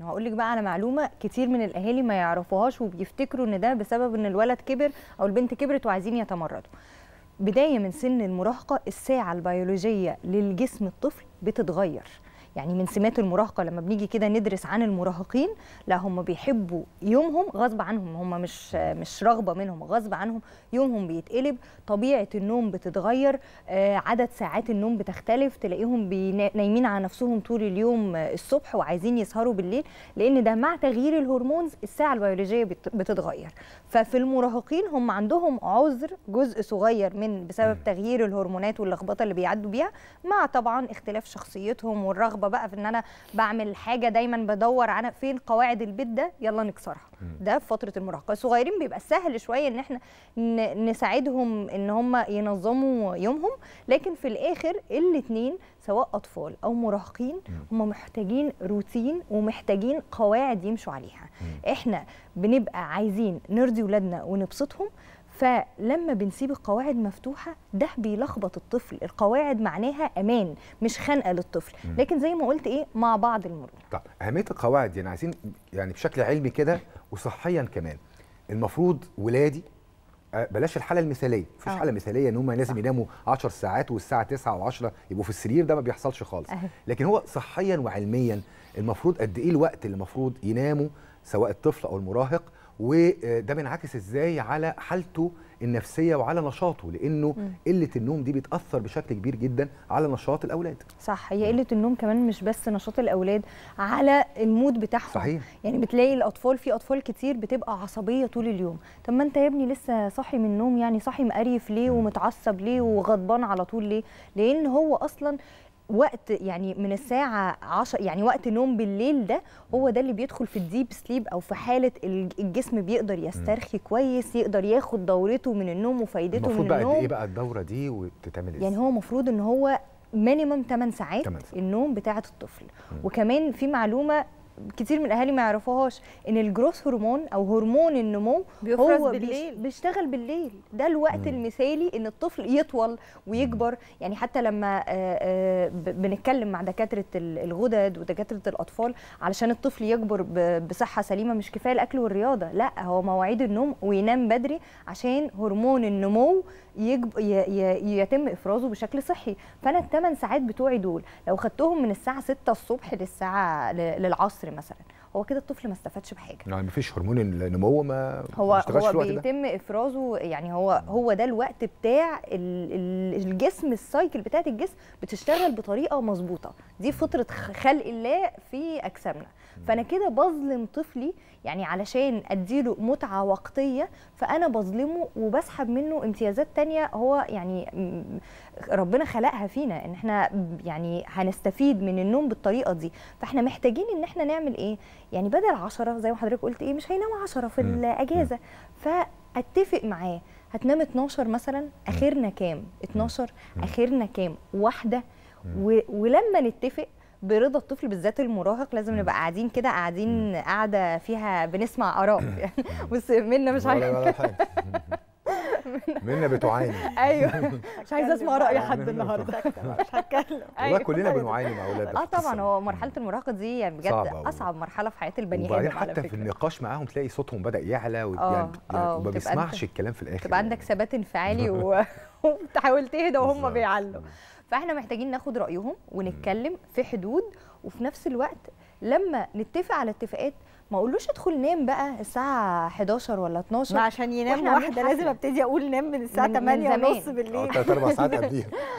طيب، هقول لك بقى على معلومه كتير من الاهالي ما يعرفوهاش وبيفتكروا ان ده بسبب ان الولد كبر او البنت كبرت وعايزين يتمردوا بدايه من سن المراهقه الساعه البيولوجيه للجسم الطفل بتتغير يعني من سمات المراهقه لما بنيجي كده ندرس عن المراهقين لا هم بيحبوا يومهم غصب عنهم هم مش مش رغبه منهم غصب عنهم يومهم بيتقلب طبيعه النوم بتتغير آه، عدد ساعات النوم بتختلف تلاقيهم نايمين على نفسهم طول اليوم الصبح وعايزين يسهروا بالليل لان ده مع تغيير الهرمونز الساعه البيولوجيه بتتغير ففي المراهقين هم عندهم عذر جزء صغير من بسبب تغيير الهرمونات واللخبطه اللي بيعدوا بيها مع طبعا اختلاف شخصيتهم والرغبه رغبه بقى في ان انا بعمل حاجه دايما بدور على فين قواعد البيت ده يلا نكسرها ده في فتره المراهقه الصغيرين بيبقى سهل شويه ان احنا نساعدهم ان هم ينظموا يومهم لكن في الاخر الاثنين سواء اطفال او مراهقين هم محتاجين روتين ومحتاجين قواعد يمشوا عليها احنا بنبقى عايزين نرضي ولادنا ونبسطهم فلما بنسيب القواعد مفتوحه ده بيلخبط الطفل القواعد معناها امان مش خنقه للطفل لكن زي ما قلت ايه مع بعض المرونه طب اهميه القواعد يعني عايزين يعني بشكل علمي كده وصحيا كمان المفروض ولادي آه، بلاش الحاله المثاليه مفيش آه. حاله مثاليه ان هم لازم يناموا 10 ساعات والساعه 9 و10 يبقوا في السرير ده ما بيحصلش خالص لكن هو صحيا وعلميا المفروض قد ايه الوقت اللي المفروض يناموا سواء الطفل او المراهق وده بينعكس ازاي على حالته النفسيه وعلى نشاطه لانه قله النوم دي بتاثر بشكل كبير جدا على نشاط الاولاد صح هي قله النوم كمان مش بس نشاط الاولاد على المود بتاعهم صحيح يعني بتلاقي الاطفال في اطفال كتير بتبقى عصبيه طول اليوم طب ما انت يا ابني لسه صاحي من النوم يعني صاحي مقريف ليه ومتعصب ليه وغضبان على طول ليه لان هو اصلا وقت يعني من الساعة 10 يعني وقت نوم بالليل ده هو ده اللي بيدخل في الديب سليب أو في حالة الجسم بيقدر يسترخي م. كويس يقدر ياخد دورته من النوم وفايدته من النوم المفروض بقى إيه بقى الدورة دي وبتتعمل يعني هو المفروض إن هو مينيمم 8 ساعات, 8 ساعات النوم بتاعة الطفل م. وكمان في معلومة كتير من الاهالي ما يعرفوهاش ان الجروث هرمون او هرمون النمو بيفرز هو بالليل بيشتغل بالليل ده الوقت مم. المثالي ان الطفل يطول ويكبر يعني حتى لما آه، آه، بنتكلم مع دكاتره الغدد ودكاتره الاطفال علشان الطفل يكبر بصحه سليمه مش كفايه الاكل والرياضه لا هو مواعيد النوم وينام بدري عشان هرمون النمو يتم افرازه بشكل صحي فانا الثمان ساعات بتوعي دول لو خدتهم من الساعه 6 الصبح للساعه للعصر مثلا هو كده الطفل ما استفادش بحاجه يعني مفيش هرمون النمو ما هو ما هو بيتم ده. افرازه يعني هو هو ده الوقت بتاع الجسم السايكل بتاعه الجسم بتشتغل بطريقه مظبوطه دي فطره خلق الله في اجسامنا فانا كده بظلم طفلي يعني علشان اديله متعه وقتيه فانا بظلمه وبسحب منه امتيازات تانية هو يعني ربنا خلقها فينا ان احنا يعني هنستفيد من النوم بالطريقه دي فاحنا محتاجين ان احنا هنعمل ايه يعني بدل 10 زي ما حضرتك قلت ايه مش هينام 10 في الاجازه فاتفق معاه هتنام 12 مثلا اخرنا كام 12 اخرنا كام واحده و... ولما نتفق برضا الطفل بالذات المراهق لازم نبقى قاعدين كده قاعدين قاعده فيها بنسمع اراء بس منا مش عارف منا بتعاني ايوه مش عايزه اسمع راي حد النهارده مش هتكلم والله أيوه. كلنا طيب. بنعاني مع اولادنا اه طبعا هو مرحله المراهقه دي يعني بجد اصعب مرحله في حياه البني ادم وبعدين حتى في النقاش معاهم تلاقي صوتهم بدا يعلى وما آه، يعني آه، يعني بيسمعش الكلام في الاخر تبقى عندك يعني. ثبات انفعالي وتحاول تهدى وهم بيعلوا فاحنا محتاجين ناخد رايهم ونتكلم في حدود وفي نفس الوقت لما نتفق على اتفاقات ما اقولوش ادخل نام بقى الساعه 11 ولا 12 ما عشان ينام واحده لازم ابتدي اقول نام من الساعه 8 ونص بالليل 3 4 ساعات قبليها